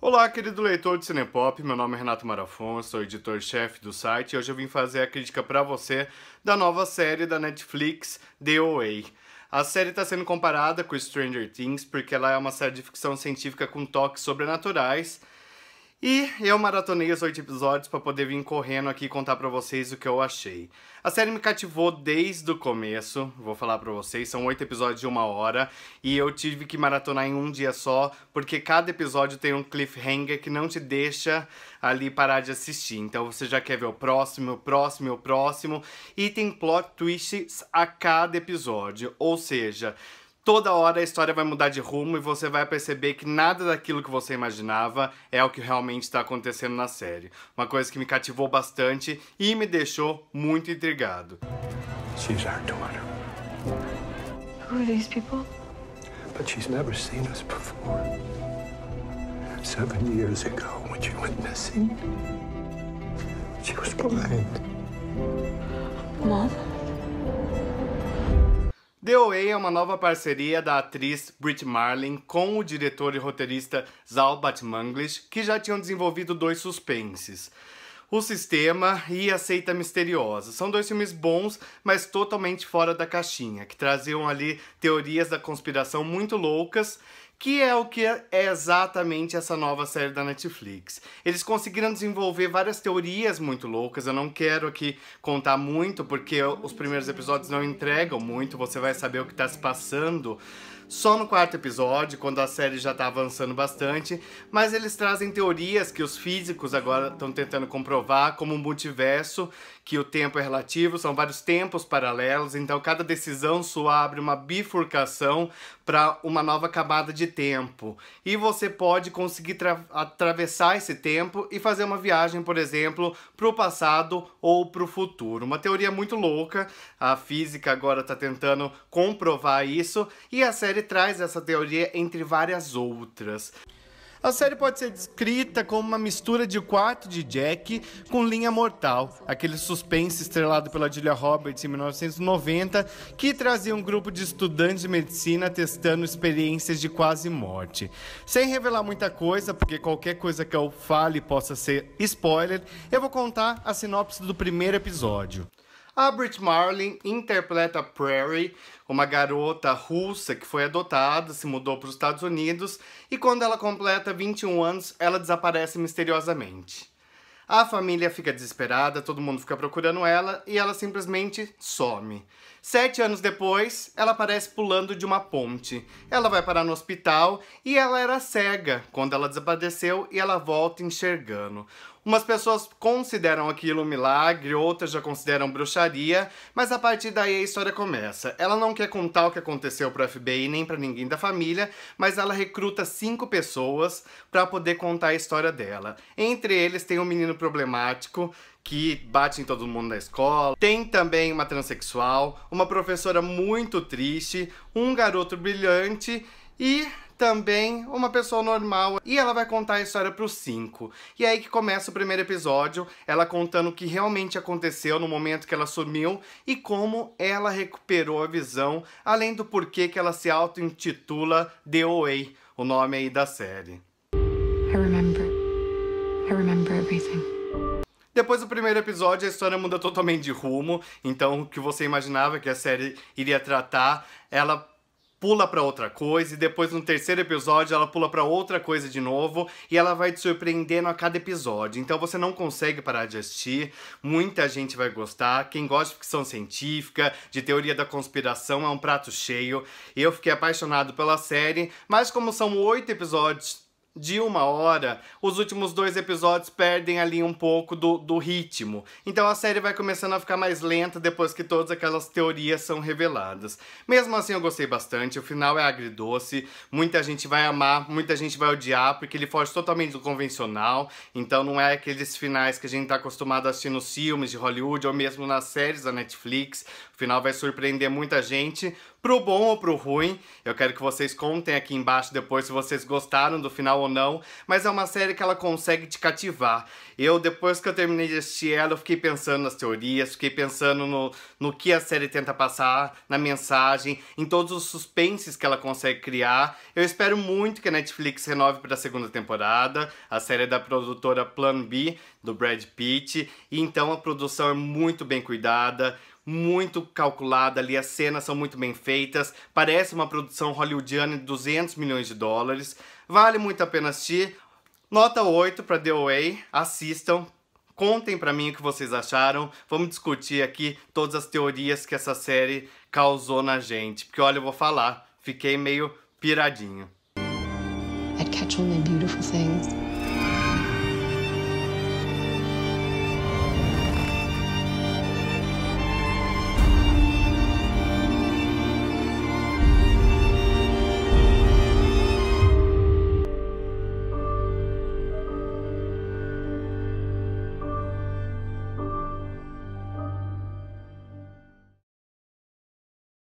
Olá, querido leitor de Cinepop, meu nome é Renato Marafon, sou editor-chefe do site e hoje eu vim fazer a crítica para você da nova série da Netflix, The Way. A série está sendo comparada com Stranger Things porque ela é uma série de ficção científica com toques sobrenaturais e eu maratonei os oito episódios para poder vir correndo aqui contar para vocês o que eu achei. A série me cativou desde o começo, vou falar para vocês, são oito episódios de uma hora e eu tive que maratonar em um dia só, porque cada episódio tem um cliffhanger que não te deixa ali parar de assistir. Então você já quer ver o próximo, o próximo, o próximo, e tem plot twists a cada episódio. Ou seja, toda hora a história vai mudar de rumo e você vai perceber que nada daquilo que você imaginava é o que realmente está acontecendo na série. Uma coisa que me cativou bastante e me deixou muito intrigado. She's our daughter. Who are these people? But she's never seen us before. Seven years ago, when she went missing, she was blind. Mom? The Way é uma nova parceria da atriz Brit Marlin com o diretor e roteirista Zal Batmanglish, que já tinham desenvolvido dois suspenses. O Sistema e A Seita Misteriosa. São dois filmes bons, mas totalmente fora da caixinha, que traziam ali teorias da conspiração muito loucas que é o que é exatamente essa nova série da Netflix. Eles conseguiram desenvolver várias teorias muito loucas, eu não quero aqui contar muito porque os primeiros episódios não entregam muito, você vai saber o que está se passando só no quarto episódio, quando a série já está avançando bastante, mas eles trazem teorias que os físicos agora estão tentando comprovar, como o multiverso que o tempo é relativo, são vários tempos paralelos, então cada decisão sua abre uma bifurcação para uma nova camada de tempo. E você pode conseguir atravessar esse tempo e fazer uma viagem, por exemplo, para o passado ou para o futuro. Uma teoria muito louca, a física agora está tentando comprovar isso, e a série traz essa teoria entre várias outras. A série pode ser descrita como uma mistura de quarto de Jack com Linha Mortal, aquele suspense estrelado pela Julia Roberts em 1990, que trazia um grupo de estudantes de medicina testando experiências de quase morte. Sem revelar muita coisa, porque qualquer coisa que eu fale possa ser spoiler, eu vou contar a sinopse do primeiro episódio. A Brit Marlin interpreta Prairie, uma garota russa que foi adotada, se mudou para os Estados Unidos e quando ela completa 21 anos, ela desaparece misteriosamente. A família fica desesperada, todo mundo fica procurando ela e ela simplesmente some. Sete anos depois, ela aparece pulando de uma ponte. Ela vai parar no hospital e ela era cega quando ela desapareceu e ela volta enxergando. Umas pessoas consideram aquilo um milagre, outras já consideram bruxaria, mas a partir daí a história começa. Ela não quer contar o que aconteceu para FBI nem para ninguém da família, mas ela recruta cinco pessoas para poder contar a história dela. Entre eles tem um menino problemático que bate em todo mundo na escola. Tem também uma transexual, uma professora muito triste, um garoto brilhante e também uma pessoa normal e ela vai contar a história para os cinco. E é aí que começa o primeiro episódio, ela contando o que realmente aconteceu no momento que ela sumiu e como ela recuperou a visão, além do porquê que ela se auto-intitula The Away, o nome aí da série. I remember. I remember everything. Depois do primeiro episódio, a história muda totalmente de rumo, então o que você imaginava que a série iria tratar, ela pula para outra coisa e depois no terceiro episódio ela pula para outra coisa de novo e ela vai te surpreendendo a cada episódio. Então você não consegue parar de assistir. Muita gente vai gostar. Quem gosta de ficção científica, de teoria da conspiração, é um prato cheio. Eu fiquei apaixonado pela série, mas como são oito episódios de uma hora, os últimos dois episódios perdem ali um pouco do, do ritmo. Então a série vai começando a ficar mais lenta depois que todas aquelas teorias são reveladas. Mesmo assim eu gostei bastante, o final é agridoce, muita gente vai amar, muita gente vai odiar, porque ele foge totalmente do convencional, então não é aqueles finais que a gente está acostumado a assistir nos filmes de Hollywood ou mesmo nas séries da Netflix. O final vai surpreender muita gente, pro bom ou pro ruim. Eu quero que vocês contem aqui embaixo depois se vocês gostaram do final legal ou não, mas é uma série que ela consegue te cativar. Eu, depois que eu terminei de assistir ela, eu fiquei pensando nas teorias, fiquei pensando no, no que a série tenta passar, na mensagem, em todos os suspenses que ela consegue criar. Eu espero muito que a Netflix renove para a segunda temporada. A série é da produtora Plan B, do Brad Pitt, e então a produção é muito bem cuidada muito calculada ali, as cenas são muito bem feitas, parece uma produção hollywoodiana de 200 milhões de dólares. Vale muito a pena assistir. Nota 8 para The way. assistam, contem para mim o que vocês acharam. Vamos discutir aqui todas as teorias que essa série causou na gente. Porque olha, eu vou falar, fiquei meio piradinho. I'd catch only beautiful things.